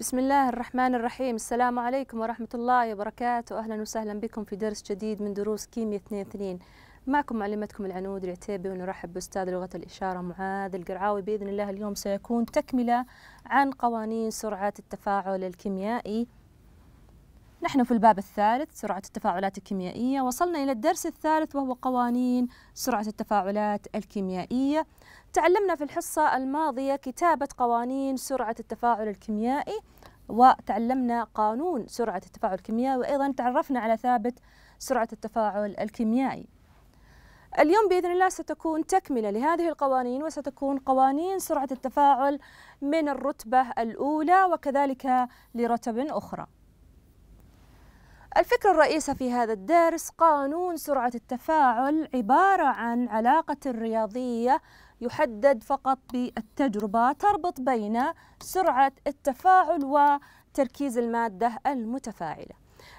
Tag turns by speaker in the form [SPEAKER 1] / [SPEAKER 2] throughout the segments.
[SPEAKER 1] بسم الله الرحمن الرحيم السلام عليكم ورحمة الله وبركاته أهلا وسهلا بكم في درس جديد من دروس كيمياء 2-2 معكم معلمتكم العنود العتيبي ونرحب بأستاذ لغة الإشارة معاذ القرعاوي بإذن الله اليوم سيكون تكملة عن قوانين سرعة التفاعل الكيميائي نحن في الباب الثالث سرعة التفاعلات الكيميائية وصلنا إلى الدرس الثالث وهو قوانين سرعة التفاعلات الكيميائية تعلمنا في الحصة الماضية كتابة قوانين سرعة التفاعل الكيميائي وتعلمنا قانون سرعة التفاعل الكيميائي وأيضا تعرفنا على ثابت سرعة التفاعل الكيميائي اليوم بإذن الله ستكون تكملة لهذه القوانين وستكون قوانين سرعة التفاعل من الرتبة الأولى وكذلك لرتب أخرى الفكرة الرئيسة في هذا الدرس قانون سرعة التفاعل عبارة عن علاقة رياضية يحدد فقط بالتجربة تربط بين سرعة التفاعل وتركيز المادة المتفاعلة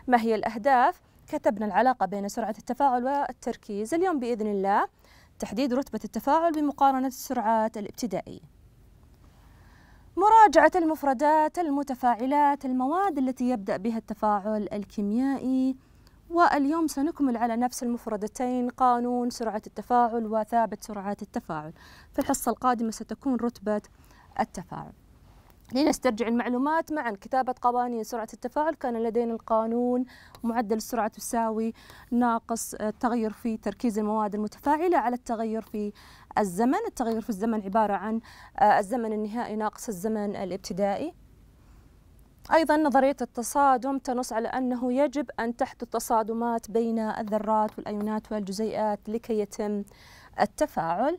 [SPEAKER 1] ما هي الأهداف؟ كتبنا العلاقة بين سرعة التفاعل والتركيز اليوم بإذن الله تحديد رتبة التفاعل بمقارنة السرعات الابتدائية مراجعة المفردات المتفاعلات المواد التي يبدأ بها التفاعل الكيميائي واليوم سنكمل على نفس المفردتين قانون سرعة التفاعل وثابت سرعة التفاعل في الحصة القادمة ستكون رتبة التفاعل لنسترجع المعلومات معا كتابة قوانين سرعة التفاعل كان لدينا القانون معدل السرعة تساوي ناقص التغير في تركيز المواد المتفاعلة على التغير في الزمن التغير في الزمن عبارة عن الزمن النهائي ناقص الزمن الابتدائي أيضا نظرية التصادم تنص على أنه يجب أن تحدث تصادمات بين الذرات والأيونات والجزيئات لكي يتم التفاعل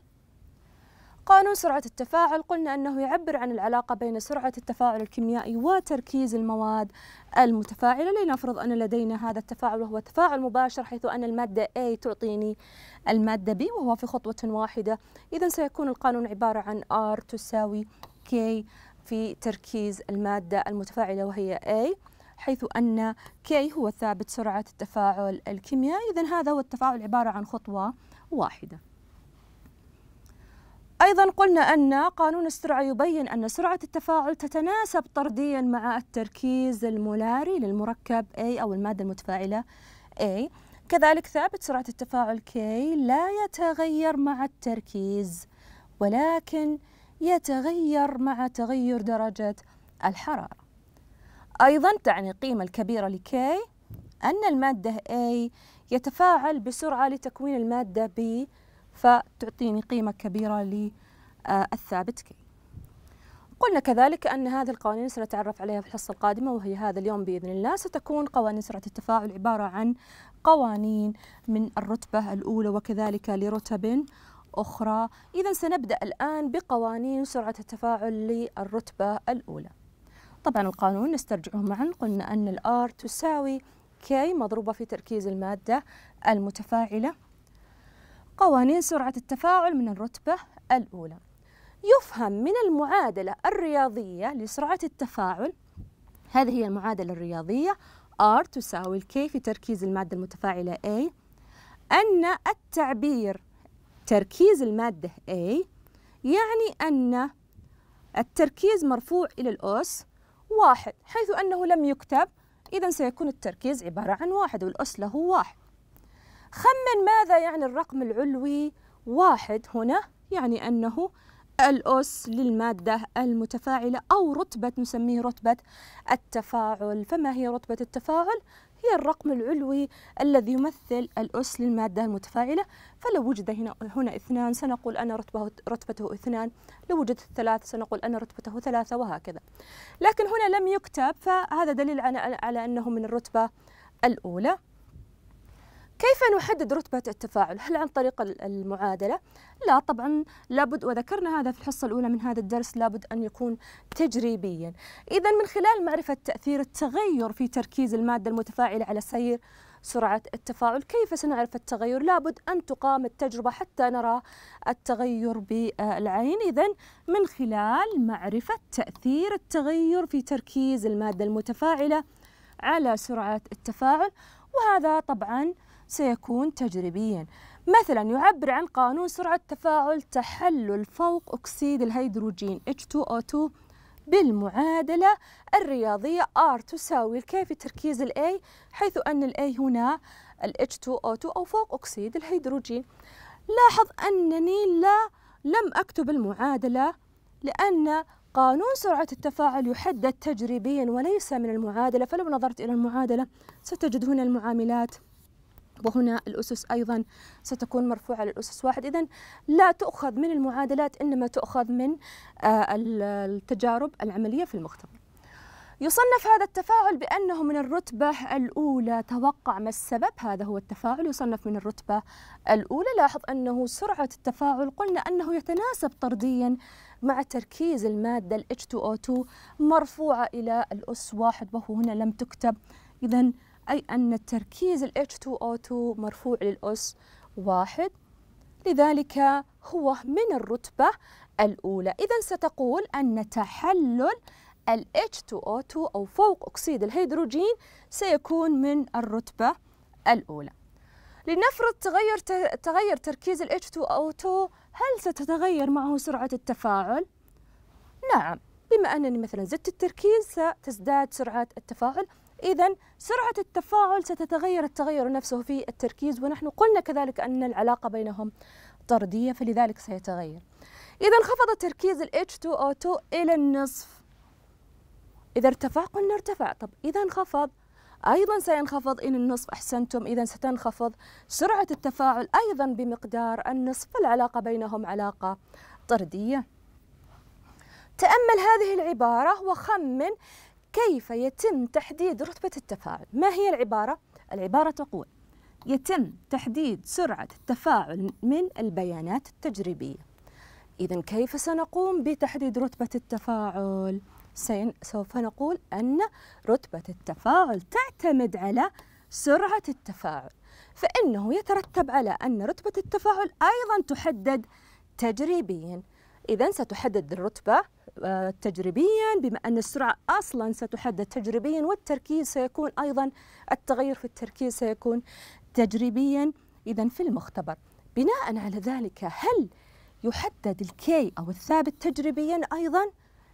[SPEAKER 1] قانون سرعة التفاعل قلنا أنه يعبر عن العلاقة بين سرعة التفاعل الكيميائي وتركيز المواد المتفاعلة لنفرض أن لدينا هذا التفاعل وهو تفاعل مباشر حيث أن المادة A تعطيني المادة B وهو في خطوة واحدة إذا سيكون القانون عبارة عن R تساوي K في تركيز المادة المتفاعلة وهي A حيث أن K هو ثابت سرعة التفاعل الكيميائي إذا هذا هو التفاعل عبارة عن خطوة واحدة أيضا قلنا أن قانون السرعة يبين أن سرعة التفاعل تتناسب طرديا مع التركيز المولاري للمركب A أو المادة المتفاعلة A كذلك ثابت سرعة التفاعل K لا يتغير مع التركيز ولكن يتغير مع تغير درجة الحرارة أيضا تعني القيمة الكبيرة لكي أن المادة A يتفاعل بسرعة لتكوين المادة B فتعطيني قيمة كبيرة للثابت كي قلنا كذلك أن هذه القوانين سنتعرف عليها في الحصة القادمة وهي هذا اليوم بإذن الله ستكون قوانين سرعة التفاعل عبارة عن قوانين من الرتبة الأولى وكذلك لرتب أخرى إذا سنبدأ الآن بقوانين سرعة التفاعل للرتبة الأولى طبعا القانون نسترجعه معا قلنا أن الآر تساوي كي مضروبة في تركيز المادة المتفاعلة قوانين سرعة التفاعل من الرتبة الأولى يفهم من المعادلة الرياضية لسرعة التفاعل هذه هي المعادلة الرياضية R تساوي الكي في تركيز المادة المتفاعلة A أن التعبير تركيز المادة A يعني أن التركيز مرفوع إلى الأس واحد حيث أنه لم يكتب إذا سيكون التركيز عبارة عن واحد والأس له واحد خمن ماذا يعني الرقم العلوي واحد هنا يعني أنه الأس للمادة المتفاعلة أو رتبة نسميه رتبة التفاعل فما هي رتبة التفاعل؟ هي الرقم العلوي الذي يمثل الأس للمادة المتفاعلة فلو وجد هنا هنا اثنان سنقول أن رتبه رتبته اثنان لو وجد ثلاثة سنقول أن رتبته ثلاثة وهكذا لكن هنا لم يكتب فهذا دليل على أنه من الرتبة الأولى كيف نحدد رتبة التفاعل؟ هل عن طريق المعادلة؟ لا طبعا لابد وذكرنا هذا في الحصة الأولى من هذا الدرس لابد أن يكون تجريبيا إذا من خلال معرفة تأثير التغير في تركيز المادة المتفاعلة على سير سرعة التفاعل كيف سنعرف التغير؟ لابد أن تقام التجربة حتى نرى التغير بالعين إذا من خلال معرفة تأثير التغير في تركيز المادة المتفاعلة على سرعة التفاعل وهذا طبعاً سيكون تجريبيا مثلا يعبر عن قانون سرعة تفاعل تحلل فوق أكسيد الهيدروجين H2O2 بالمعادلة الرياضية R تساوي في تركيز الـ A حيث أن الـ A هنا الـ H2O2 أو فوق أكسيد الهيدروجين لاحظ أنني لا لم أكتب المعادلة لأن قانون سرعة التفاعل يحدد تجريبيا وليس من المعادلة فلو نظرت إلى المعادلة ستجد هنا المعاملات وهنا الأسس أيضا ستكون مرفوعة للأسس واحد إذا لا تؤخذ من المعادلات إنما تؤخذ من آه، التجارب العملية في المختبر يصنف هذا التفاعل بأنه من الرتبة الأولى توقع ما السبب هذا هو التفاعل يصنف من الرتبة الأولى لاحظ أنه سرعة التفاعل قلنا أنه يتناسب طرديا مع تركيز المادة ال H2O2 مرفوعة إلى الأس واحد وهو هنا لم تكتب إذا أي أن التركيز ال H2O2 مرفوع للأس واحد لذلك هو من الرتبة الأولى إذا ستقول أن تحلل ال H2O2 أو فوق أكسيد الهيدروجين سيكون من الرتبة الأولى لنفرض تغير, تغير تركيز ال H2O2 هل ستتغير معه سرعة التفاعل؟ نعم بما أنني مثلا زدت التركيز ستزداد سرعة التفاعل إذا سرعة التفاعل ستتغير التغير نفسه في التركيز ونحن قلنا كذلك أن العلاقة بينهم طردية فلذلك سيتغير إذا انخفض تركيز ال H2O2 إلى النصف إذا ارتفع قلنا ارتفع طب إذا انخفض أيضا سينخفض إلى النصف أحسنتم إذا ستنخفض سرعة التفاعل أيضا بمقدار النصف العلاقة بينهم علاقة طردية تأمل هذه العبارة وخمن كيف يتم تحديد رتبة التفاعل ما هي العبارة؟ العبارة تقول يتم تحديد سرعة التفاعل من البيانات التجريبية إذا كيف سنقوم بتحديد رتبة التفاعل؟ سوف نقول أن رتبة التفاعل تعتمد على سرعة التفاعل فإنه يترتب على أن رتبة التفاعل أيضا تحدد تجريبيا إذا ستحدد الرتبة آه، تجريبيا بما أن السرعة أصلا ستحدد تجريبيا والتركيز سيكون أيضا التغير في التركيز سيكون تجريبيا إذا في المختبر بناء على ذلك هل يحدد الكي أو الثابت تجريبيا أيضا؟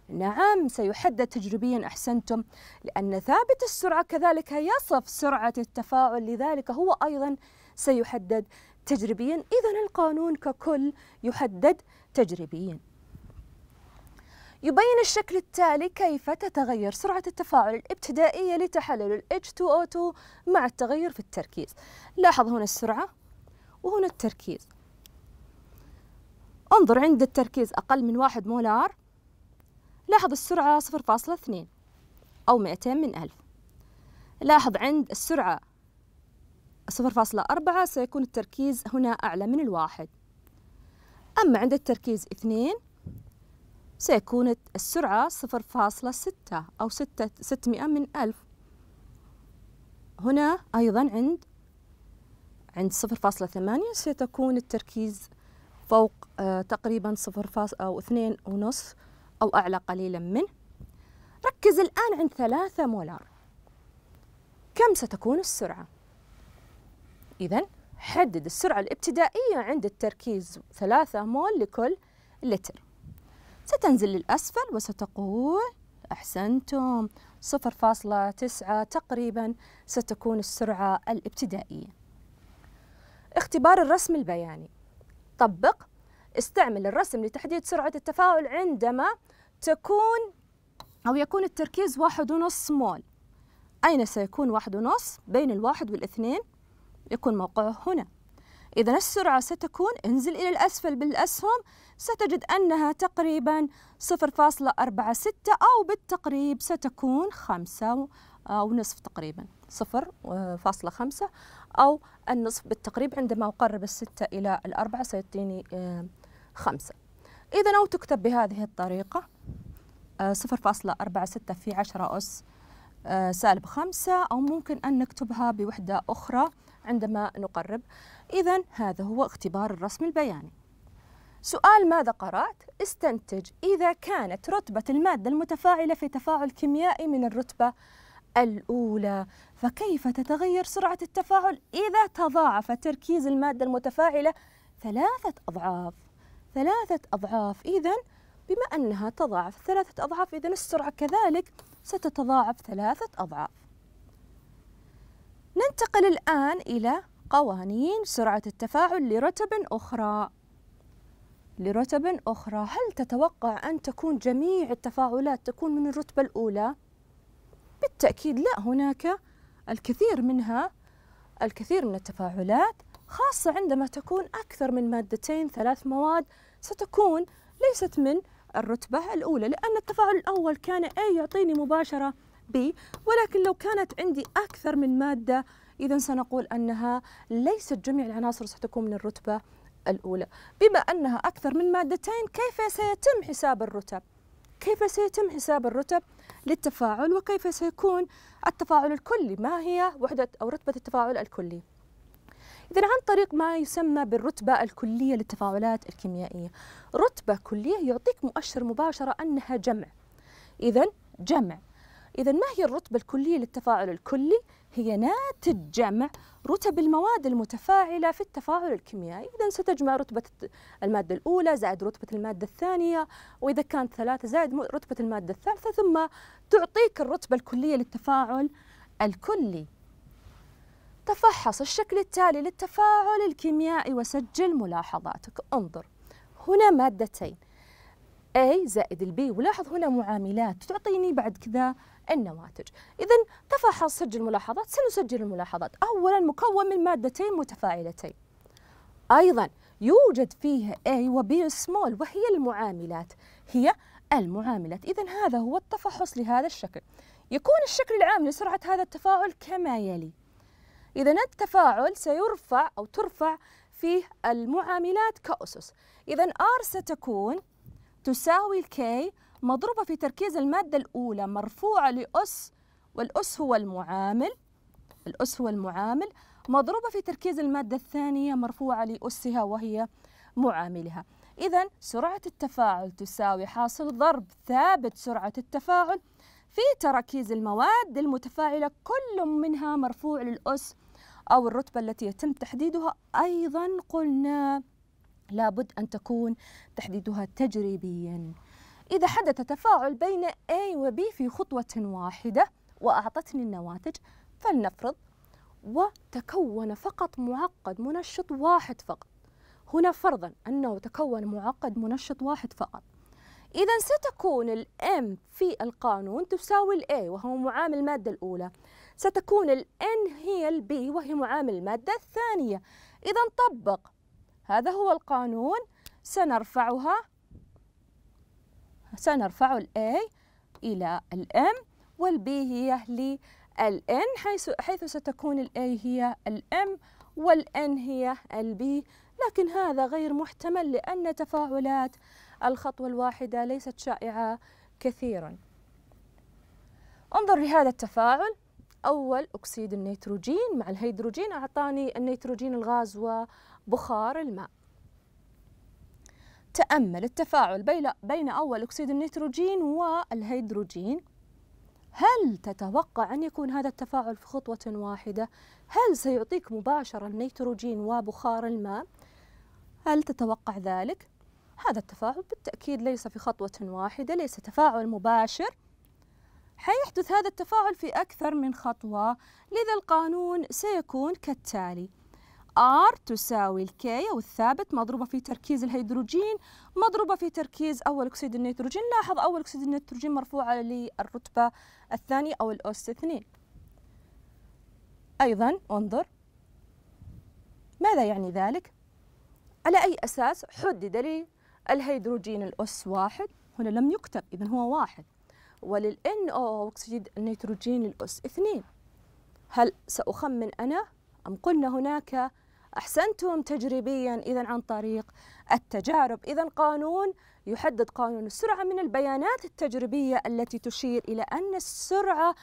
[SPEAKER 1] نعم سيحدد تجريبيا أحسنتم لأن ثابت السرعة كذلك يصف سرعة التفاعل لذلك هو أيضا سيحدد تجريبيا إذا القانون ككل يحدد تجريبيين يبين الشكل التالي كيف تتغير سرعة التفاعل الابتدائية لتحلل ال H2O2 مع التغير في التركيز لاحظ هنا السرعة وهنا التركيز انظر عند التركيز أقل من واحد مولار لاحظ السرعة 0.2 أو 200 من ألف لاحظ عند السرعة 0.4 سيكون التركيز هنا أعلى من الواحد أما عند التركيز اثنين سيكون السرعة صفر فاصلة ستة أو ستة ستمائة من ألف هنا أيضا عند عند صفر فاصلة ثمانية ستكون التركيز فوق آه، تقريبا صفر فاصلة أو اثنين ونصف أو أعلى قليلا منه ركز الآن عند ثلاثة مولار كم ستكون السرعة؟ إذن حدد السرعة الابتدائية عند التركيز 3 مول لكل لتر ستنزل للأسفل وستقول أحسنتم 0.9 تقريبا ستكون السرعة الابتدائية اختبار الرسم البياني طبق استعمل الرسم لتحديد سرعة التفاعل عندما تكون أو يكون التركيز واحد ونص مول أين سيكون واحد ونص بين الواحد والاثنين يكون موقعه هنا إذا السرعة ستكون انزل إلى الأسفل بالأسهم ستجد أنها تقريبا 0.46 أو بالتقريب ستكون 5 أو نصف تقريبا 0.5 أو النصف بالتقريب عندما أقرب الستة إلى الأربعة سيعطيني آه، خمسة إذا أو تكتب بهذه الطريقة 0.46 آه، في 10 أس آه، سالب 5 أو ممكن أن نكتبها بوحدة أخرى عندما نقرب إذا هذا هو اختبار الرسم البياني سؤال ماذا قرأت؟ استنتج إذا كانت رتبة المادة المتفاعلة في تفاعل كيميائي من الرتبة الأولى فكيف تتغير سرعة التفاعل إذا تضاعف تركيز المادة المتفاعلة ثلاثة أضعاف ثلاثة أضعاف إذا بما أنها تضاعف ثلاثة أضعاف إذا السرعة كذلك ستتضاعف ثلاثة أضعاف ننتقل الآن إلى قوانين سرعة التفاعل لرتب أخرى لرتب أخرى هل تتوقع أن تكون جميع التفاعلات تكون من الرتبة الأولى؟ بالتأكيد لا هناك الكثير منها الكثير من التفاعلات خاصة عندما تكون أكثر من مادتين ثلاث مواد ستكون ليست من الرتبة الأولى لأن التفاعل الأول كان A يعطيني مباشرة B ولكن لو كانت عندي أكثر من مادة إذا سنقول أنها ليست جميع العناصر ستكون من الرتبة الأولى بما أنها أكثر من مادتين كيف سيتم حساب الرتب؟ كيف سيتم حساب الرتب للتفاعل وكيف سيكون التفاعل الكلي ما هي وحدة أو رتبة التفاعل الكلي؟ إذا عن طريق ما يسمى بالرتبة الكلية للتفاعلات الكيميائية رتبة كلية يعطيك مؤشر مباشرة أنها جمع إذا جمع إذا ما هي الرتبة الكلية للتفاعل الكلي؟ هي ناتج جمع رتب المواد المتفاعلة في التفاعل الكيميائي إذا ستجمع رتبة المادة الأولى زائد رتبة المادة الثانية وإذا كانت ثلاثة زائد رتبة المادة الثالثة ثم تعطيك الرتبة الكلية للتفاعل الكلي تفحص الشكل التالي للتفاعل الكيميائي وسجل ملاحظاتك انظر هنا مادتين A زائد B، ولاحظ هنا معاملات تعطيني بعد كذا النواتج إذا تفحص سجل ملاحظات سنسجل الملاحظات أولا مكون من مادتين متفاعلتين أيضا يوجد فيه A و B small وهي المعاملات هي المعاملات إذا هذا هو التفحص لهذا الشكل يكون الشكل العام لسرعة هذا التفاعل كما يلي إذا التفاعل سيرفع أو ترفع فيه المعاملات كأسس إذا R ستكون تساوي K مضروبة في تركيز المادة الأولى مرفوعة لأس والأس هو المعامل الأس هو المعامل مضروبة في تركيز المادة الثانية مرفوعة لأسها وهي معاملها إذا سرعة التفاعل تساوي حاصل ضرب ثابت سرعة التفاعل في تراكيز المواد المتفاعلة كل منها مرفوع للأس أو الرتبة التي يتم تحديدها أيضا قلنا لابد أن تكون تحديدها تجريبياً إذا حدث تفاعل بين A و B في خطوة واحدة وأعطتني النواتج فلنفرض وتكون فقط معقد منشط واحد فقط هنا فرضا أنه تكون معقد منشط واحد فقط إذا ستكون الـ M في القانون تساوي الـ A وهو معامل المادة الأولى ستكون الـ N هي الـ B وهي معامل المادة الثانية إذا طبق هذا هو القانون سنرفعها سنرفع الـ A إلى الـ M والـ B هي للـ N حيث, حيث ستكون الـ A هي الـ M والـ N هي الـ B لكن هذا غير محتمل لأن تفاعلات الخطوة الواحدة ليست شائعة كثيرا انظر لهذا التفاعل أول أكسيد النيتروجين مع الهيدروجين أعطاني النيتروجين الغاز وبخار الماء تأمل التفاعل بين أول أكسيد النيتروجين والهيدروجين هل تتوقع أن يكون هذا التفاعل في خطوة واحدة؟ هل سيعطيك مباشرة النيتروجين وبخار الماء؟ هل تتوقع ذلك؟ هذا التفاعل بالتأكيد ليس في خطوة واحدة ليس تفاعل مباشر حيحدث هذا التفاعل في أكثر من خطوة لذا القانون سيكون كالتالي R تساوي الكي أو الثابت مضروبة في تركيز الهيدروجين مضروبة في تركيز أول أكسيد النيتروجين لاحظ أول أكسيد النيتروجين مرفوعة للرتبة الثانية أو الأس اثنين أيضا انظر ماذا يعني ذلك؟ على أي أساس حدد لي الهيدروجين الأس واحد هنا لم يكتب إذا هو واحد وللإن أو أكسيد النيتروجين الأس اثنين هل سأخمن أنا أم قلنا هناك أحسنتم تجريبيا إذا عن طريق التجارب إذا قانون يحدد قانون السرعة من البيانات التجريبية التي تشير إلى أن السرعة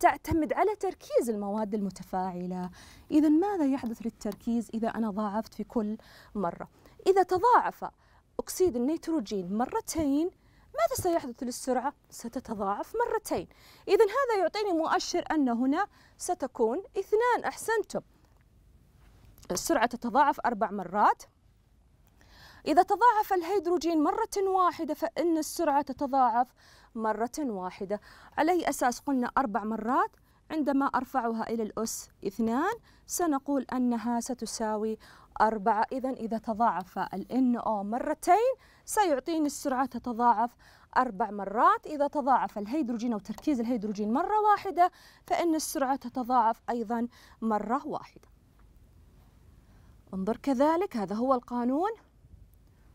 [SPEAKER 1] تعتمد على تركيز المواد المتفاعلة إذا ماذا يحدث للتركيز إذا أنا ضاعفت في كل مرة إذا تضاعف أكسيد النيتروجين مرتين ماذا سيحدث للسرعة؟ ستتضاعف مرتين إذا هذا يعطيني مؤشر أن هنا ستكون اثنان أحسنتم السرعة تتضاعف أربع مرات إذا تضاعف الهيدروجين مرة واحدة فإن السرعة تتضاعف مرة واحدة على أي أساس قلنا أربع مرات عندما أرفعها إلى الأس اثنان سنقول أنها ستساوي أربعة إذا إذا تضاعف ال NO مرتين سيعطيني السرعة تتضاعف أربع مرات إذا تضاعف الهيدروجين أو تركيز الهيدروجين مرة واحدة فإن السرعة تتضاعف أيضا مرة واحدة انظر كذلك هذا هو القانون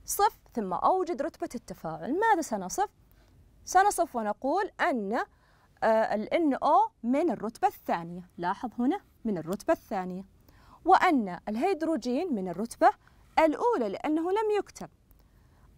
[SPEAKER 1] صف ثم أوجد رتبة التفاعل ماذا سنصف؟ سنصف ونقول أن آه، الـ NO من الرتبة الثانية لاحظ هنا من الرتبة الثانية وأن الهيدروجين من الرتبة الأولى لأنه لم يكتب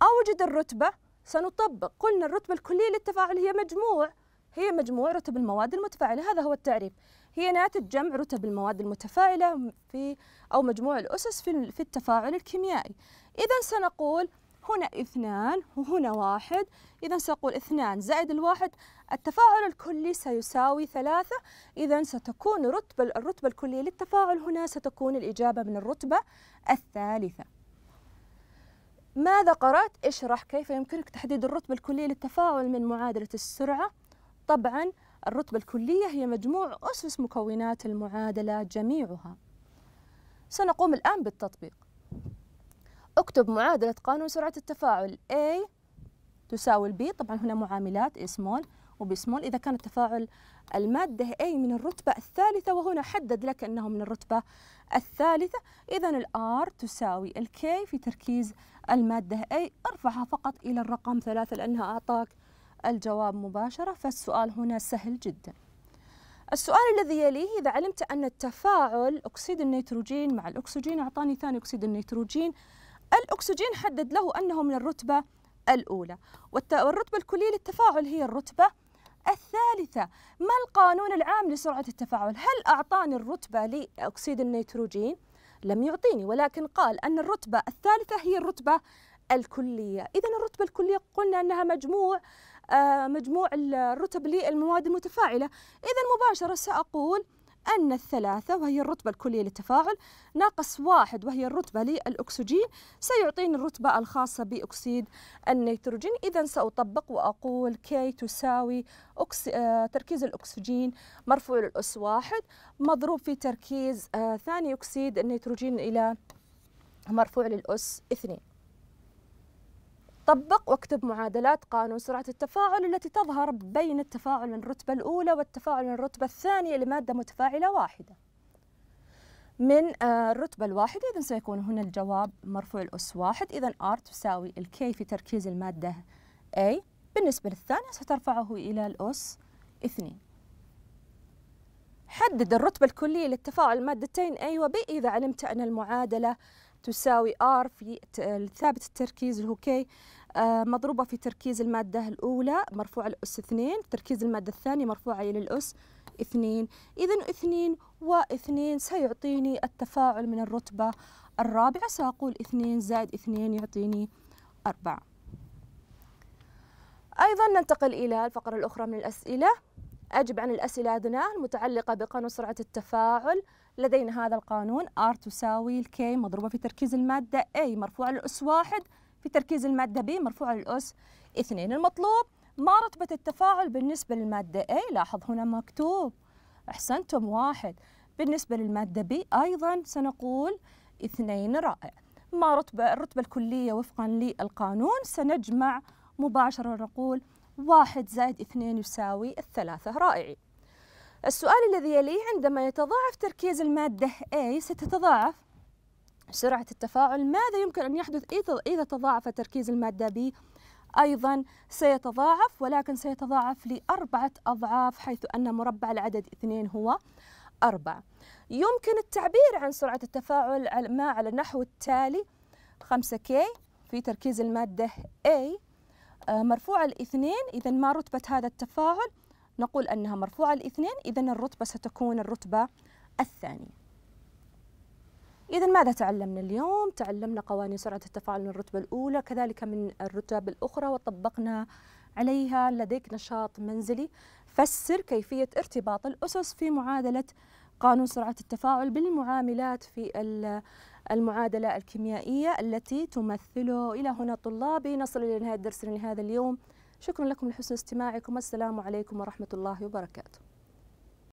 [SPEAKER 1] أوجد الرتبة سنطبق قلنا الرتبة الكلية للتفاعل هي مجموع هي مجموع رتب المواد المتفاعلة هذا هو التعريف هي ناتج جمع رتب المواد المتفاعلة في أو مجموع الأسس في, في التفاعل الكيميائي إذا سنقول هنا اثنان وهنا واحد إذا سأقول اثنان زائد الواحد التفاعل الكلي سيساوي ثلاثة إذا ستكون رتبة الرتبة الكلية للتفاعل هنا ستكون الإجابة من الرتبة الثالثة ماذا قرأت؟ اشرح كيف يمكنك تحديد الرتبة الكلية للتفاعل من معادلة السرعة طبعاً الرتبة الكلية هي مجموع أسس مكونات المعادلة جميعها سنقوم الآن بالتطبيق اكتب معادلة قانون سرعة التفاعل A تساوي B طبعا هنا معاملات اسمول small إذا كان التفاعل المادة A من الرتبة الثالثة وهنا حدد لك أنه من الرتبة الثالثة إذا R تساوي K في تركيز المادة A ارفعها فقط إلى الرقم ثلاثة لأنها أعطاك الجواب مباشرة فالسؤال هنا سهل جدا السؤال الذي يليه إذا علمت أن التفاعل أكسيد النيتروجين مع الأكسجين أعطاني ثاني أكسيد النيتروجين الأكسجين حدد له أنه من الرتبة الأولى والرتبة الكلية للتفاعل هي الرتبة الثالثة ما القانون العام لسرعة التفاعل هل أعطاني الرتبة لأكسيد النيتروجين لم يعطيني ولكن قال أن الرتبة الثالثة هي الرتبة الكلية إذا الرتبة الكلية قلنا أنها مجموع آه، مجموع الرتب للمواد المتفاعلة إذا مباشرة سأقول أن الثلاثة وهي الرتبة الكلية للتفاعل ناقص واحد وهي الرتبة للأكسجين سيعطيني الرتبة الخاصة بأكسيد النيتروجين إذا سأطبق وأقول كي تساوي أكس... آه، تركيز الأكسجين مرفوع للأس واحد مضروب في تركيز آه، ثاني أكسيد النيتروجين إلى مرفوع للأس اثنين طبق واكتب معادلات قانون سرعة التفاعل التي تظهر بين التفاعل من الرتبة الأولى والتفاعل من الرتبة الثانية لمادة متفاعلة واحدة من آه، الرتبة الواحدة إذا سيكون هنا الجواب مرفوع الأس واحد إذا R تساوي الكي في تركيز المادة A بالنسبة للثانية سترفعه إلى الأس اثنين حدد الرتبة الكلية للتفاعل مادتين A و B إذا علمت أن المعادلة تساوي R في ثابت التركيز اللي هو آه، K مضروبة في تركيز المادة الأولى مرفوعة لأس 2 تركيز المادة الثانية مرفوعة إلى الأس 2 إذا 2 و2 سيعطيني التفاعل من الرتبة الرابعة سأقول 2 زائد 2 يعطيني 4 أيضا ننتقل إلى الفقرة الأخرى من الأسئلة أجب عن الأسئلة أدناه المتعلقة بقانون سرعة التفاعل لدينا هذا القانون R تساوي K مضروبة في تركيز المادة A مرفوعة للأس واحد في تركيز المادة B مرفوعة للأس اثنين المطلوب ما رتبة التفاعل بالنسبة للمادة A لاحظ هنا مكتوب أحسنتم واحد بالنسبة للمادة B أيضا سنقول اثنين رائع ما رتبة الرتبة الكلية وفقا للقانون سنجمع مباشرة نقول واحد زائد اثنين يساوي الثلاثة رائع السؤال الذي يليه عندما يتضاعف تركيز المادة A ستتضاعف سرعة التفاعل ماذا يمكن أن يحدث إذا تضاعف تركيز المادة B أيضا سيتضاعف ولكن سيتضاعف لأربعة أضعاف حيث أن مربع العدد اثنين هو أربعة يمكن التعبير عن سرعة التفاعل ما على النحو التالي 5 k في تركيز المادة A آه، مرفوعة الاثنين إذا ما رتبة هذا التفاعل نقول أنها مرفوعة الاثنين إذا الرتبة ستكون الرتبة الثانية إذا ماذا تعلمنا اليوم؟ تعلمنا قوانين سرعة التفاعل من الرتبة الأولى كذلك من الرتب الأخرى وطبقنا عليها لديك نشاط منزلي فسر كيفية ارتباط الأسس في معادلة قانون سرعة التفاعل بالمعاملات في المعادلة الكيميائية التي تمثله إلى هنا طلابي نصل إلى نهاية درسنا لهذا اليوم شكرا لكم لحسن استماعكم السلام عليكم ورحمة الله وبركاته